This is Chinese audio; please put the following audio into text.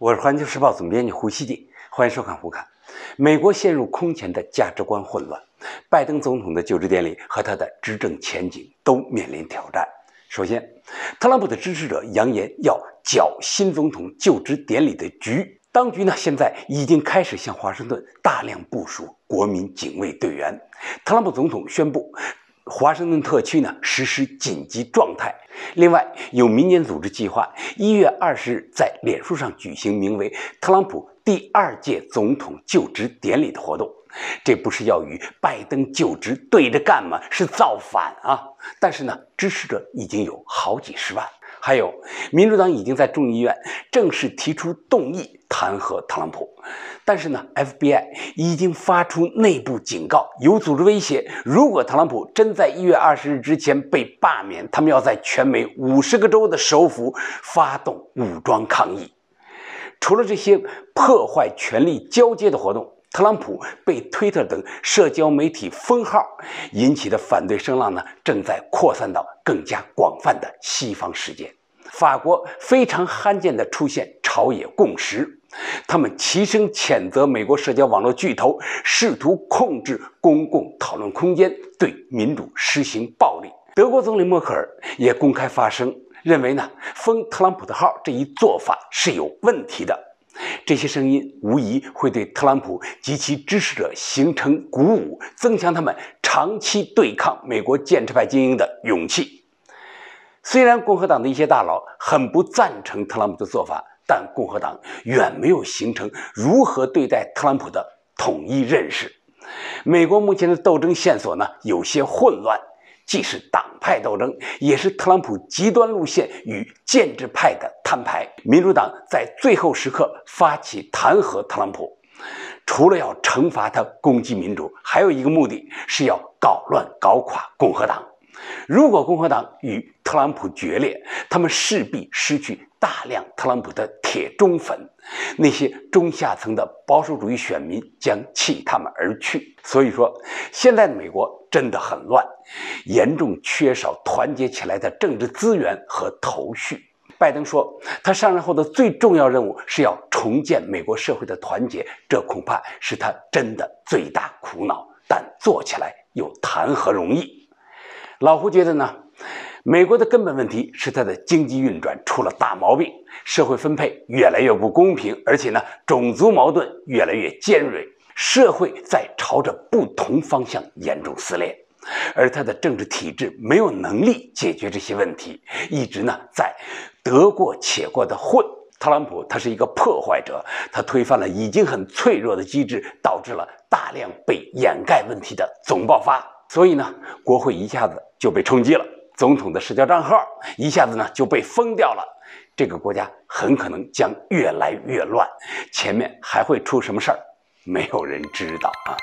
我是环球时报总编辑胡锡进，欢迎收看《胡侃》。美国陷入空前的价值观混乱，拜登总统的就职典礼和他的执政前景都面临挑战。首先，特朗普的支持者扬言要搅新总统就职典礼的局，当局呢现在已经开始向华盛顿大量部署国民警卫队员。特朗普总统宣布。华盛顿特区呢实施紧急状态。另外，有民间组织计划一月二十日在脸书上举行名为“特朗普第二届总统就职典礼”的活动。这不是要与拜登就职对着干吗？是造反啊！但是呢，支持者已经有好几十万。还有，民主党已经在众议院正式提出动议弹劾特朗普，但是呢，FBI 已经发出内部警告，有组织威胁，如果特朗普真在一月二十日之前被罢免，他们要在全美五十个州的首府发动武装抗议。除了这些破坏权力交接的活动。特朗普被推特等社交媒体封号引起的反对声浪呢，正在扩散到更加广泛的西方世界。法国非常罕见地出现朝野共识，他们齐声谴责美国社交网络巨头试图控制公共讨论空间，对民主施行暴力。德国总理默克尔也公开发声，认为呢封特朗普的号这一做法是有问题的。这些声音无疑会对特朗普及其支持者形成鼓舞，增强他们长期对抗美国建制派精英的勇气。虽然共和党的一些大佬很不赞成特朗普的做法，但共和党远没有形成如何对待特朗普的统一认识。美国目前的斗争线索呢，有些混乱。既是党派斗争，也是特朗普极端路线与建制派的摊牌。民主党在最后时刻发起弹劾特朗普，除了要惩罚他攻击民主，还有一个目的是要搞乱、搞垮共和党。如果共和党与特朗普决裂，他们势必失去大量特朗普的铁忠粉，那些中下层的保守主义选民将弃他们而去。所以说，现在的美国真的很乱，严重缺少团结起来的政治资源和头绪。拜登说，他上任后的最重要任务是要重建美国社会的团结，这恐怕是他真的最大苦恼，但做起来又谈何容易。老胡觉得呢，美国的根本问题是它的经济运转出了大毛病，社会分配越来越不公平，而且呢，种族矛盾越来越尖锐，社会在朝着不同方向严重撕裂，而他的政治体制没有能力解决这些问题，一直呢在得过且过的混。特朗普他是一个破坏者，他推翻了已经很脆弱的机制，导致了大量被掩盖问题的总爆发。所以呢，国会一下子就被冲击了，总统的社交账号一下子呢就被封掉了，这个国家很可能将越来越乱，前面还会出什么事儿，没有人知道啊。